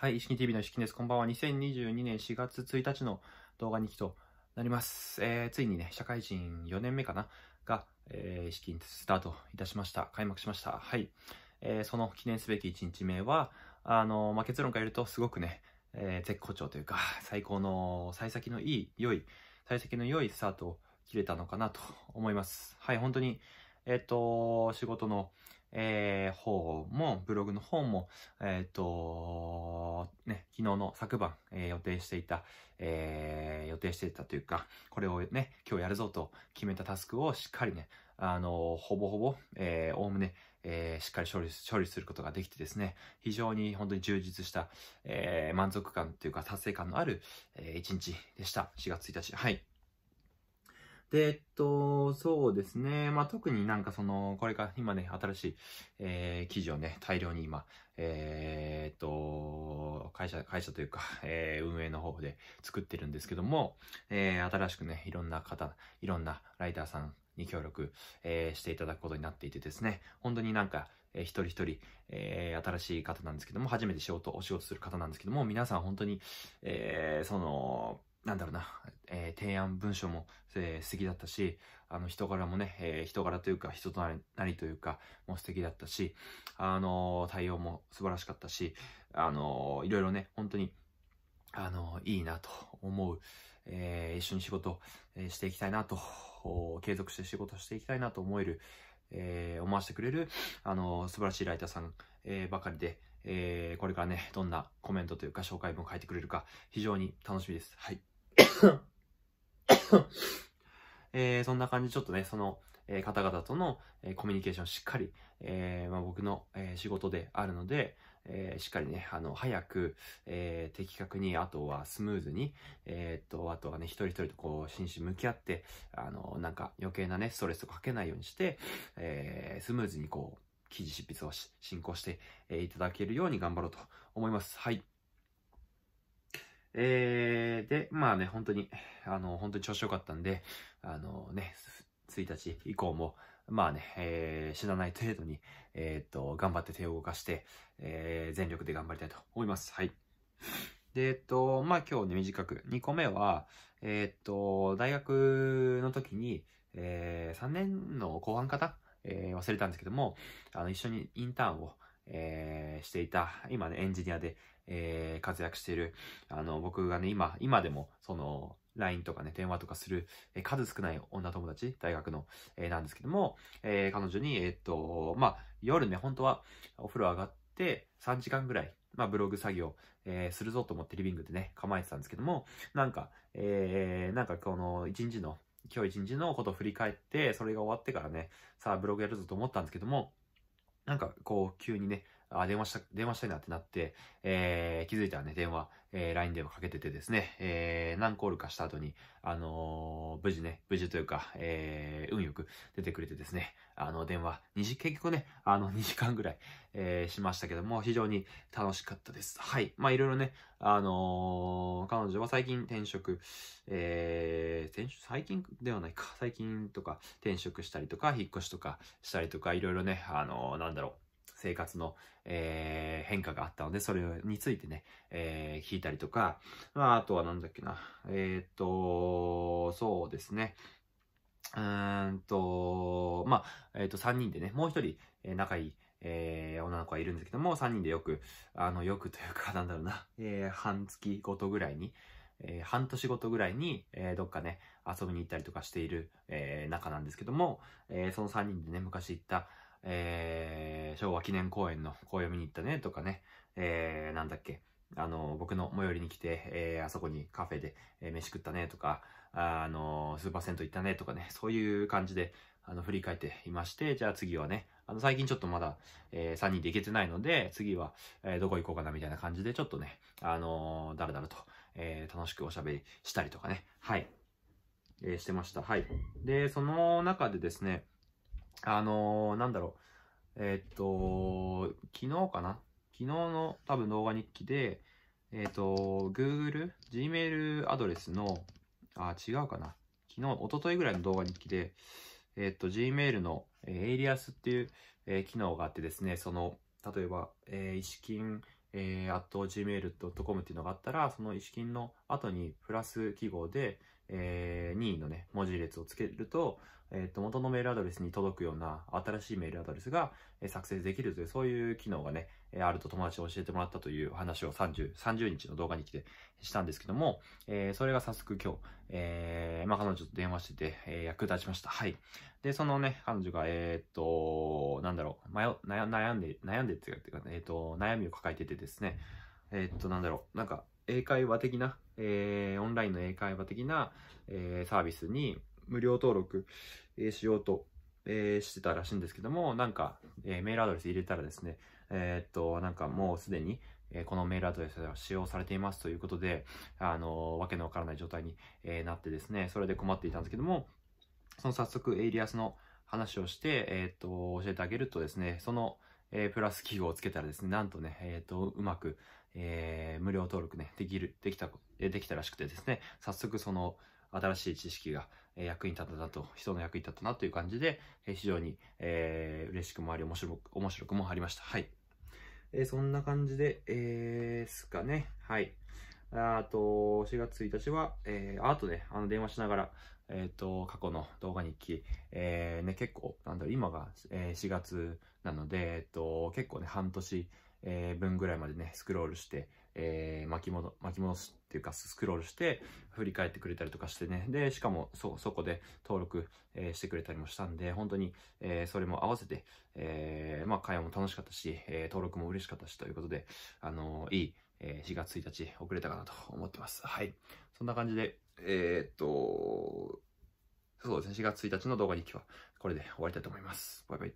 はい、意識 TV の石木です。こんばんは。2022年4月1日の動画2期となります。えー、ついにね、社会人4年目かなが、えー、識にスタートいたしました。開幕しました。はい。えー、その記念すべき1日目は、あのー、まあ、結論から言うと、すごくね、えー、絶好調というか、最高の、幸先のいい、良い、幸先の良いスタートを切れたのかなと思います。はい、本当に、えっ、と、仕事の、えー、方も、ブログの方も、えっ、と、ね、昨日の昨晩、えー、予定していた、えー、予定していたというか、これをね、今日やるぞと決めたタスクをしっかりね、あの、ほぼほぼ、えおおむね、えしっかり処理、処理することができてですね、非常に本当に充実した、え満足感というか達成感のある、えー、一日でした。4月1日。はい。で、えっと、そうですね。まあ、特になんかその、これから今ね、新しい、えー、記事をね、大量に今、えー、っと、会社、会社というか、えー、運営の方で作ってるんですけども、えー、新しくね、いろんな方、いろんなライターさんに協力、えー、していただくことになっていてですね、本当になんか、えー、一人一人、えー、新しい方なんですけども、初めて仕事、お仕事する方なんですけども、皆さん本当に、えー、その、なんだろうな、えー、提案文書も、えー、素敵だったし、あの、人柄もね、えー、人柄というか、人となりというか、もう素敵だったし、あの対応も素晴らしかったし、あのいろいろね、本当に、あのいいなと思う、え一緒に仕事、えしていきたいなと、継続して仕事していきたいなと思える、え思わせてくれる、あの素晴らしいライターさん、えばかりで、えこれからね、どんなコメントというか紹介文を書いてくれるか、非常に楽しみです。はい。えー、そんな感じ、ちょっとね、その、えー、方々との、えー、コミュニケーションしっかり、えーまあ、僕の、えー、仕事であるので、えー、しっかりね、あの、早く、えー、的確に、あとはスムーズに、えー、っと、あとはね、一人一人とこう、真摯向き合って、あの、なんか余計なね、ストレスとかけないようにして、えー、スムーズにこう、記事執筆をし進行して、えー、いただけるように頑張ろうと思います。はい。えー、で、まあね、本当に、あの、本当に調子良かったんで、あのね、1日以降も、まあね、えー、死なない程度に、えー、っと、頑張って手を動かして、えー、全力で頑張りたいと思います。はい。で、えっと、まあ今日ね、短く。2個目は、えー、っと、大学の時に、えー、3年の後半方えー、忘れたんですけども、あの、一緒にインターンを、えー、していた、今ね、エンジニアで、えー、活躍している、あの、僕がね、今、今でも、その、LINE とかね、電話とかする、えー、数少ない女友達、大学の、えー、なんですけども、えー、彼女に、えー、っと、まあ、夜ね、本当はお風呂上がって、3時間ぐらい、まあ、ブログ作業、えー、するぞと思ってリビングでね、構えてたんですけども、なんか、えー、なんかこの、一日の、今日一日のことを振り返って、それが終わってからね、さあ、ブログやるぞと思ったんですけども、なんかこう、急にね、あ、電話した、電話したいなってなって、えー、気づいたらね、電話、えー、LINE 電話かけててですね、えー、何コールかした後に、あのー、無事ね、無事というか、えー、運よく出てくれてですね、あの、電話、2時、結局ね、あの、2 時間ぐらい、えー、しましたけども、非常に楽しかったです。はい。まあ、いろいろね、あのー、彼女は最近転職、えー、転職、最近ではないか、最近とか、転職したりとか、引っ越しとかしたりとか、いろいろね、あのー、なんだろう、生活の、えー、変化があったので、それについてね、えー、聞いたりとか、まあ、あとはなんだっけな、えー、っと、そうですね、うーんと、まあ、えっと、3人でね、もう1人、え仲いい、えー、女の子がいるんですけども、3人でよく、あの、よくというか、なんだろうな、えー、半月ごとぐらいに、えー、半年ごとぐらいに、えー、どっかね、遊びに行ったりとかしている、えー、仲なんですけども、えその3人でね、昔行った、え昭和記念公園の公園を見に行ったね、とかね、えなんだっけ、あの、僕の最寄りに来て、えー、あそこにカフェで、えー、飯食ったねとか、あ、あのー、スーパー銭湯行ったねとかね、そういう感じで、あの、振り返っていまして、じゃあ次はね、あの、最近ちょっとまだ、えー、3人で行けてないので、次は、えー、どこ行こうかなみたいな感じで、ちょっとね、あのー、だらだらと、えー、楽しくおしゃべりしたりとかね、はい、えー、してました。はい。で、その中でですね、あのー、なんだろう、えっと、昨日かな昨日の多分動画日記で、えっと、Google、Gmail アドレスの、あ、違うかな昨日、おとといぐらいの動画日記で、えっと、Gmail の、えー、エイリアスっていう、えー、機能があってですね、その、例えば、えー、意識金、えー、at gmail.com っていうのがあったら、その意識の後にプラス記号で、えー、任意のね、文字列をつけると、えっ、ー、と、元のメールアドレスに届くような新しいメールアドレスが、えー、作成できるという、そういう機能がね、えー、あると友達に教えてもらったという話を30、30日の動画に来てしたんですけども、えー、それが早速今日、えー、まあ、彼女と電話してて、えー、役立ちました。はい。で、そのね、彼女が、えー、っと、悩んで、悩んでっていうか、えっ、ー、と、悩みを抱えててですね、えっ、ー、と、なんだろう、なんか、英会話的な、えー、オンラインの英会話的な、えー、サービスに無料登録、えー、しようと、えー、してたらしいんですけども、なんか、えー、メールアドレス入れたらですね、えー、っと、なんかもうすでに、えー、このメールアドレスは使用されていますということで、あのー、わけのわからない状態に、えー、なってですね、それで困っていたんですけども、その早速、エイリアスの、話をして、えっ、と、教えてあげるとですね、その、えー、プラス記号をつけたらですね、なんとね、えっ、と、うまく、えー、無料登録ね、できる、できた、できたらしくてですね、早速その、新しい知識が役に立ったなと、人の役に立ったなという感じで、非常に、えー、嬉しくもあり、面白く、面白くもありました。はい。えー、そんな感じで、えー、すかね。はい。あと、4月1日は、えー、あとね、あの、電話しながら、えっ、ー、と、過去の動画日記、えー、ね、結構、なんだろう、今が、え4月なので、えっ、と、結構ね、半年、えー、分ぐらいまでね、スクロールして、えー、巻き戻巻き戻すっていうかスクロールして振り返ってくれたりとかしてねでしかもそそこで登録、えー、してくれたりもしたんで本当に、えー、それも合わせて、えーまあ、会話も楽しかったし、えー、登録も嬉しかったしということで、あのー、いい、えー、4月1日遅れたかなと思ってますはいそんな感じでえー、っとそうですね4月1日の動画日記はこれで終わりたいと思いますバイバイ